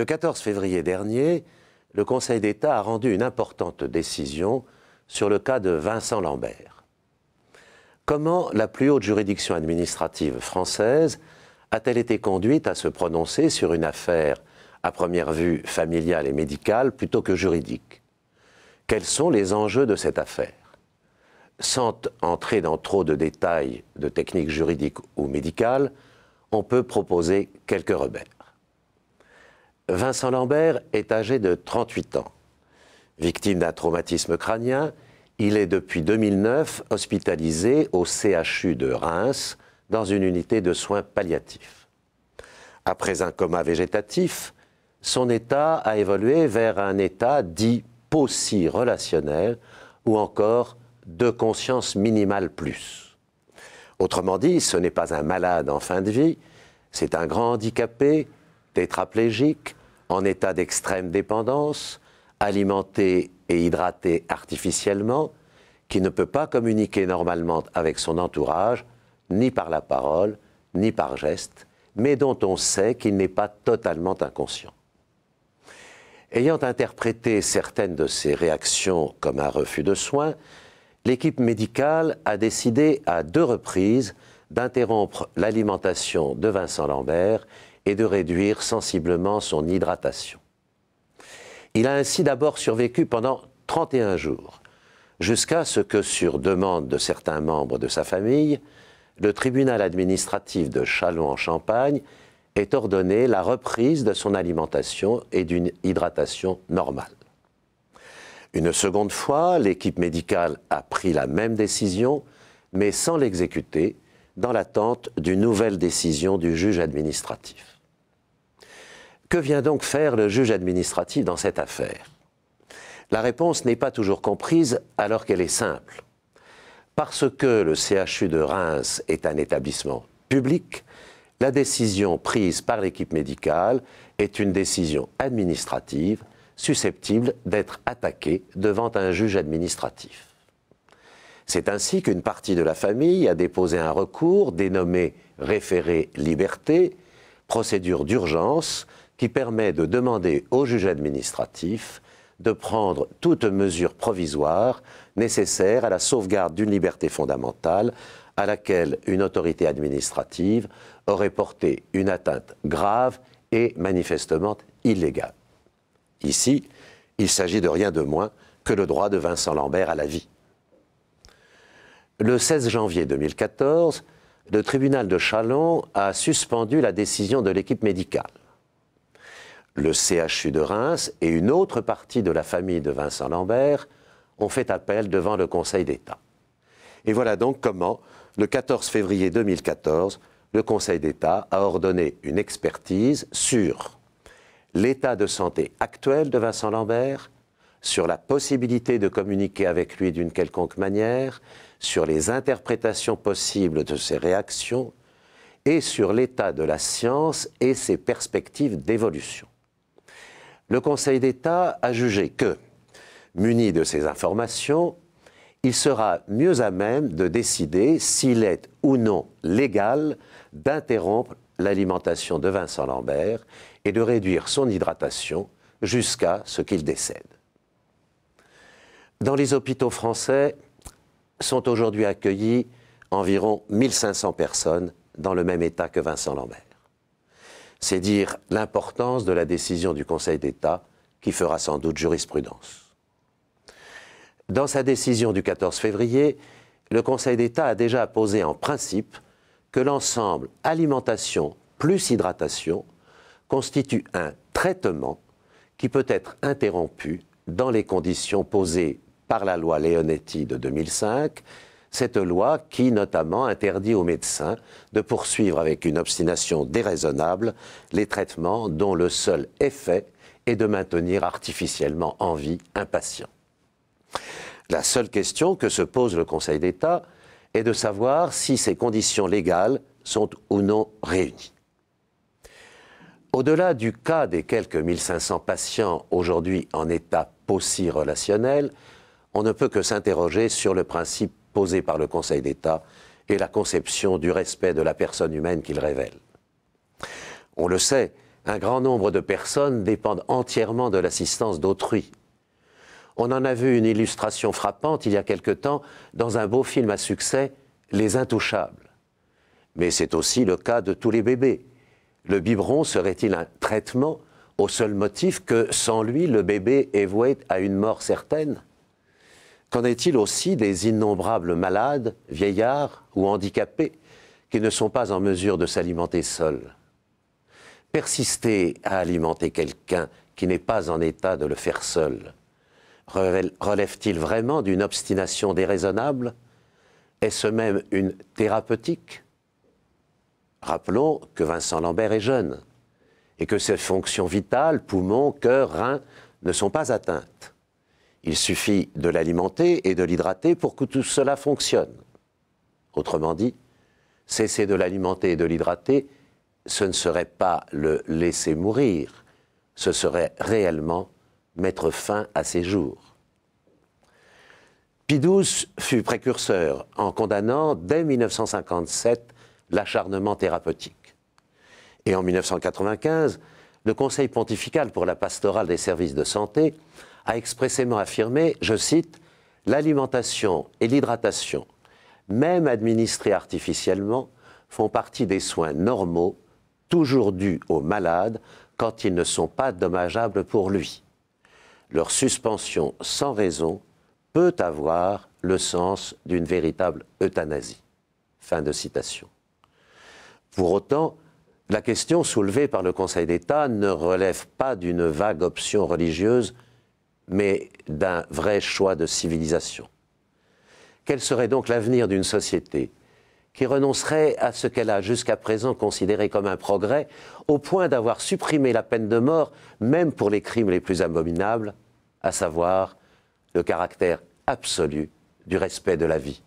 Le 14 février dernier, le Conseil d'État a rendu une importante décision sur le cas de Vincent Lambert. Comment la plus haute juridiction administrative française a-t-elle été conduite à se prononcer sur une affaire à première vue familiale et médicale plutôt que juridique Quels sont les enjeux de cette affaire Sans entrer dans trop de détails de techniques juridiques ou médicales, on peut proposer quelques rebelles. Vincent Lambert est âgé de 38 ans. Victime d'un traumatisme crânien, il est depuis 2009 hospitalisé au CHU de Reims dans une unité de soins palliatifs. Après un coma végétatif, son état a évolué vers un état dit possi-relationnel ou encore de conscience minimale plus. Autrement dit, ce n'est pas un malade en fin de vie, c'est un grand handicapé, tétraplégique, en état d'extrême dépendance, alimenté et hydraté artificiellement, qui ne peut pas communiquer normalement avec son entourage, ni par la parole, ni par geste, mais dont on sait qu'il n'est pas totalement inconscient. Ayant interprété certaines de ses réactions comme un refus de soins, l'équipe médicale a décidé à deux reprises d'interrompre l'alimentation de Vincent Lambert et de réduire sensiblement son hydratation. Il a ainsi d'abord survécu pendant 31 jours, jusqu'à ce que, sur demande de certains membres de sa famille, le tribunal administratif de Châlons-en-Champagne ait ordonné la reprise de son alimentation et d'une hydratation normale. Une seconde fois, l'équipe médicale a pris la même décision, mais sans l'exécuter, dans l'attente d'une nouvelle décision du juge administratif. Que vient donc faire le juge administratif dans cette affaire La réponse n'est pas toujours comprise alors qu'elle est simple. Parce que le CHU de Reims est un établissement public, la décision prise par l'équipe médicale est une décision administrative susceptible d'être attaquée devant un juge administratif. C'est ainsi qu'une partie de la famille a déposé un recours dénommé référé liberté, procédure d'urgence qui permet de demander au juge administratif de prendre toute mesure provisoire nécessaire à la sauvegarde d'une liberté fondamentale à laquelle une autorité administrative aurait porté une atteinte grave et manifestement illégale. Ici, il s'agit de rien de moins que le droit de Vincent Lambert à la vie. Le 16 janvier 2014, le tribunal de Châlons a suspendu la décision de l'équipe médicale. Le CHU de Reims et une autre partie de la famille de Vincent Lambert ont fait appel devant le Conseil d'État. Et voilà donc comment, le 14 février 2014, le Conseil d'État a ordonné une expertise sur l'état de santé actuel de Vincent Lambert, sur la possibilité de communiquer avec lui d'une quelconque manière, sur les interprétations possibles de ces réactions et sur l'état de la science et ses perspectives d'évolution. Le Conseil d'État a jugé que, muni de ces informations, il sera mieux à même de décider s'il est ou non légal d'interrompre l'alimentation de Vincent Lambert et de réduire son hydratation jusqu'à ce qu'il décède. Dans les hôpitaux français, sont aujourd'hui accueillies environ 1500 personnes dans le même état que Vincent Lambert. C'est dire l'importance de la décision du Conseil d'État qui fera sans doute jurisprudence. Dans sa décision du 14 février, le Conseil d'État a déjà posé en principe que l'ensemble alimentation plus hydratation constitue un traitement qui peut être interrompu dans les conditions posées par la loi Leonetti de 2005, cette loi qui notamment interdit aux médecins de poursuivre avec une obstination déraisonnable les traitements dont le seul effet est de maintenir artificiellement en vie un patient. La seule question que se pose le Conseil d'État est de savoir si ces conditions légales sont ou non réunies. Au-delà du cas des quelques 1500 patients aujourd'hui en état possi relationnel, on ne peut que s'interroger sur le principe posé par le Conseil d'État et la conception du respect de la personne humaine qu'il révèle. On le sait, un grand nombre de personnes dépendent entièrement de l'assistance d'autrui. On en a vu une illustration frappante il y a quelque temps dans un beau film à succès, Les Intouchables. Mais c'est aussi le cas de tous les bébés. Le biberon serait-il un traitement au seul motif que sans lui le bébé est voué à une mort certaine Qu'en est-il aussi des innombrables malades, vieillards ou handicapés qui ne sont pas en mesure de s'alimenter seuls Persister à alimenter quelqu'un qui n'est pas en état de le faire seul relève-t-il vraiment d'une obstination déraisonnable Est-ce même une thérapeutique Rappelons que Vincent Lambert est jeune et que ses fonctions vitales, poumons, cœur, reins, ne sont pas atteintes. Il suffit de l'alimenter et de l'hydrater pour que tout cela fonctionne. Autrement dit, cesser de l'alimenter et de l'hydrater, ce ne serait pas le laisser mourir, ce serait réellement mettre fin à ses jours. Pidouze fut précurseur en condamnant dès 1957 l'acharnement thérapeutique. Et en 1995, le Conseil pontifical pour la pastorale des services de santé a expressément affirmé, je cite, L'alimentation et l'hydratation, même administrées artificiellement, font partie des soins normaux, toujours dus aux malades, quand ils ne sont pas dommageables pour lui. Leur suspension sans raison peut avoir le sens d'une véritable euthanasie. Fin de citation. Pour autant, la question soulevée par le Conseil d'État ne relève pas d'une vague option religieuse mais d'un vrai choix de civilisation. Quel serait donc l'avenir d'une société qui renoncerait à ce qu'elle a jusqu'à présent considéré comme un progrès, au point d'avoir supprimé la peine de mort, même pour les crimes les plus abominables, à savoir le caractère absolu du respect de la vie